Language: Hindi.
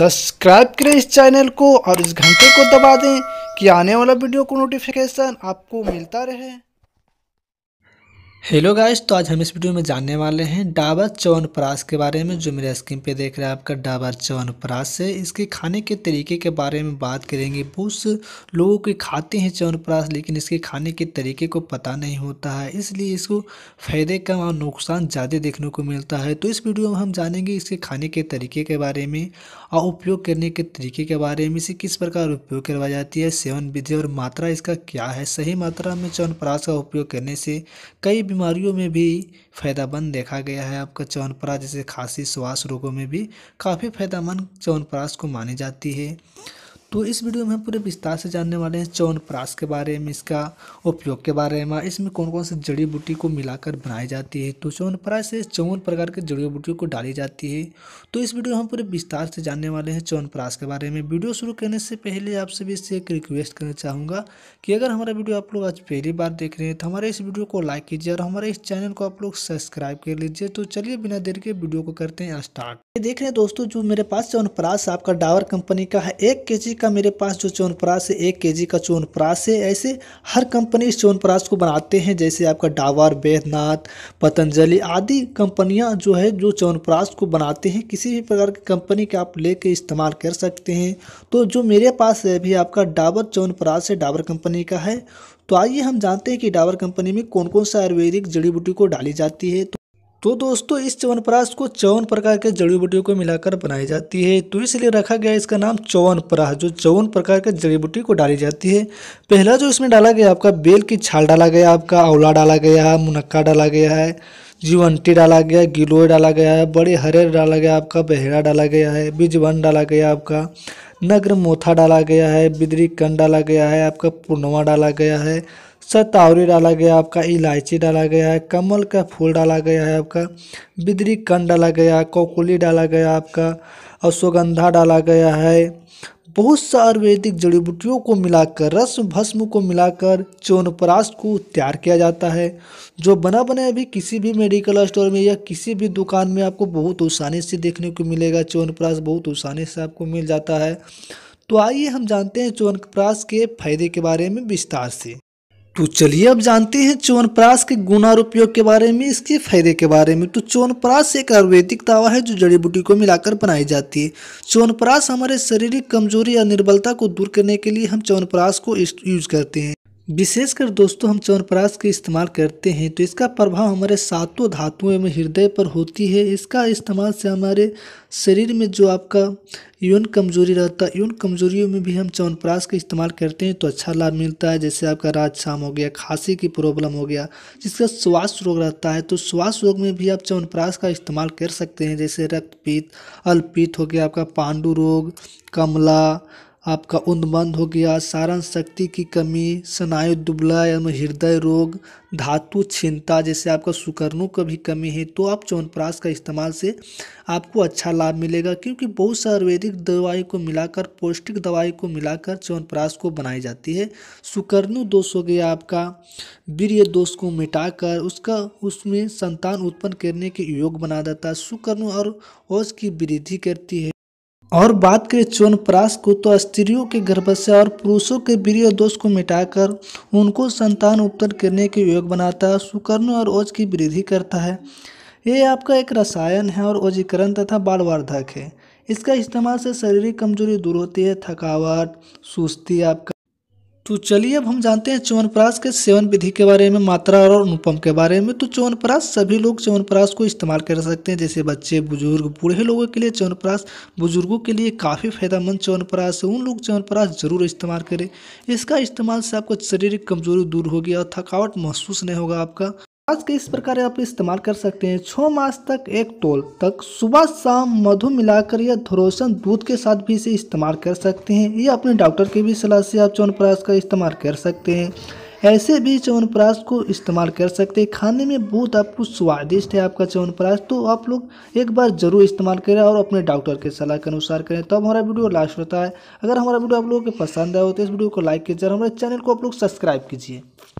सब्सक्राइब करें इस चैनल को और इस घंटे को दबा दें कि आने वाला वीडियो को नोटिफिकेशन आपको मिलता रहे हेलो गाइस तो आज हम इस वीडियो में जानने वाले हैं डाबर च्यवनप्राश के बारे में जो मेरे स्क्रीन पे देख रहे हैं आपका डाबर च्यवनप्राश है इसके खाने के तरीके के बारे में बात करेंगे बहुत लोगों के खाते हैं च्यवनप्राश लेकिन इसके खाने के तरीके को पता नहीं होता है इसलिए इसको फ़ायदे कम और नुकसान ज़्यादा देखने को मिलता है तो इस वीडियो में हम जानेंगे इसके खाने के तरीके के बारे में और उपयोग करने के तरीके के बारे में इसे किस प्रकार उपयोग करवाई जाती है सेवन विधि और मात्रा इसका क्या है सही मात्रा में च्यवनप्राश का उपयोग करने से कई बीमारियों में भी फ़ायदामंद देखा गया है आपका चवनप्राश जैसे खांसी श्वास रोगों में भी काफ़ी मंद चवनप्राश को मानी जाती है तो इस वीडियो में हम पूरे विस्तार से जानने वाले हैं च्यवनप्राश के बारे में इसका उपयोग के बारे में इसमें कौन कौन से जड़ी बूटी को मिलाकर बनाई जाती है तो च्यवनप्राश से चौवन प्रकार के जड़ी बूटियों को डाली जाती है तो इस वीडियो में हम पूरे विस्तार से जानने वाले हैं च्यवनप्राश के बारे में वीडियो शुरू करने से पहले आप सभी इससे एक रिक्वेस्ट करना चाहूँगा कि अगर हमारा वीडियो आप लोग आज पहली बार देख रहे हैं तो हमारे इस वीडियो को लाइक कीजिए और हमारे इस चैनल को आप लोग सब्सक्राइब कर लीजिए तो चलिए बिना देर के वीडियो को करते हैं स्टार्ट ये देख रहे हैं दोस्तों जो मेरे पास चौनप्रास आपका डावर कंपनी का है एक केजी का मेरे पास जो च्यवनप्राश है एक केजी का च्यवनप्राश है ऐसे हर कंपनी इस च्यवनप्राश को बनाते हैं जैसे आपका डावर बैद्यनाथ पतंजलि आदि कंपनियां जो है जो च्यवनप्राश को बनाते हैं किसी भी प्रकार की कंपनी के आप ले इस्तेमाल कर सकते हैं तो जो मेरे पास है अभी आपका डाबर च्यवनप्राश है डाबर कंपनी का है तो आइए हम जानते हैं कि डावर कंपनी में कौन कौन सा आयुर्वेदिक जड़ी बूटी को डाली जाती है तो दोस्तों इस च्यवनप्राश को चौवन प्रकार के जड़ी बूटियों को मिलाकर बनाई जाती है तो इसलिए रखा गया इसका नाम च्यवनप्राश जो चौवन प्रकार के जड़ी बूटी को डाली जाती है पहला जो इसमें डाला गया आपका बेल की छाल डाला गया आपका आंवला डाला गया है मुनक्का डाला गया है जीवंटी डाला गया है गिलोय डाला गया है बड़े हरे डाला गया आपका बहेड़ा डाला गया है वन डाला गया आपका नगर मोथा डाला गया है बिदरी कन डाला गया है आपका पूर्णमा डाला गया है सतावरी डाला गया आपका इलायची डाला गया है कमल का फूल डाला गया है आपका बिदरी कन डाला गया कोकुली डाला गया आपका अश्वगंधा डाला गया है बहुत सा आयुर्वेदिक जड़ी बूटियों को मिलाकर रस भस्म को मिलाकर च्यवनप्राश को तैयार किया जाता है जो बना बने अभी किसी भी मेडिकल स्टोर में या किसी भी दुकान में आपको बहुत आसानी से देखने को मिलेगा च्यवनप्राश बहुत आसानी से आपको मिल जाता है तो आइए हम जानते हैं च्यवनप्राश के फायदे के बारे में विस्तार से तो चलिए अब जानते हैं च्यवनप्राश के गुना और उपयोग के बारे में इसके फायदे के बारे में तो च्यवनप्राश एक आयुर्वेदिक दवा है जो जड़ी बूटी को मिलाकर बनाई जाती है च्यवनप्राश हमारे शारीरिक कमजोरी या निर्बलता को दूर करने के लिए हम च्यवनप्राश को यूज करते हैं विशेषकर दोस्तों हम च्यवनप्राश के इस्तेमाल करते हैं तो इसका प्रभाव हमारे सातों धातुओं में हृदय पर होती है इसका इस्तेमाल से हमारे शरीर में जो आपका यौन कमजोरी रहता है यौन कमजोरियों में भी हम च्यवनप्राश का इस्तेमाल करते हैं तो अच्छा लाभ मिलता है जैसे आपका शाम हो गया खांसी की प्रॉब्लम हो गया जिसका श्वास रोग रहता है तो श्वास रोग में भी आप च्यवनप्राश का इस्तेमाल कर सकते हैं जैसे रक्तपीत अल्पीत हो गया आपका पांडु रोग कमला आपका उन्द बंद हो गया सारण शक्ति की कमी स्नायु दुबला हृदय रोग धातु छिनता जैसे आपका सुकर्णों का भी कमी है तो आप च्यवनप्राश का इस्तेमाल से आपको अच्छा लाभ मिलेगा क्योंकि बहुत सारे आयुर्वेदिक दवाई को मिलाकर पौष्टिक दवाई को मिलाकर च्यवनप्राश को बनाई जाती है सुकर्णु दोष हो गया आपका वीर्य दोष को मिटाकर उसका उसमें संतान उत्पन्न करने के योग बना देता है सुकर्णु और औष की वृद्धि करती है और बात करें च्यवनप्राश को तो स्त्रियों के गर्भाशय और पुरुषों के वीर दोष को मिटाकर उनको संतान उत्पन्न करने के योग बनाता है सुकर्ण और ओज की वृद्धि करता है ये आपका एक रसायन है और ओजीकरण तथा बालवर्धक है इसका इस्तेमाल से शारीरिक कमजोरी दूर होती है थकावट सुस्ती आपका तो चलिए अब हम जानते हैं च्यवनप्राश के सेवन विधि के बारे में मात्रा और अनुपम के बारे में तो च्यवनप्राश सभी लोग च्यवनप्राश को इस्तेमाल कर सकते हैं जैसे बच्चे बुजुर्ग बूढ़े लोगों के लिए च्यवनप्राश बुजुर्गों के लिए काफ़ी फायदेमंद च्यवनप्राश है उन लोग च्यवनप्राश जरूर इस्तेमाल करें इसका इस्तेमाल से आपको शारीरिक कमजोरी दूर होगी और थकावट महसूस नहीं होगा आपका आज के इस प्रकार आप इस्तेमाल कर सकते हैं छः मास तक एक तोल तक सुबह शाम मधु मिलाकर या धरोसन दूध के साथ भी इसे इस्तेमाल कर सकते हैं या अपने डॉक्टर की भी सलाह से आप च्यवनप्राश का इस्तेमाल कर सकते हैं ऐसे भी च्यवनप्राश को इस्तेमाल कर सकते हैं खाने में बहुत आपको स्वादिष्ट है आपका च्यवनप्राश तो आप लोग एक बार ज़रूर इस्तेमाल करें और अपने डॉक्टर के सलाह के अनुसार करें तो हमारा वीडियो लास्ट होता है अगर हमारा वीडियो आप लोगों को पसंद आया हो तो इस वीडियो को लाइक कीजिए और हमारे चैनल को आप लोग सब्सक्राइब कीजिए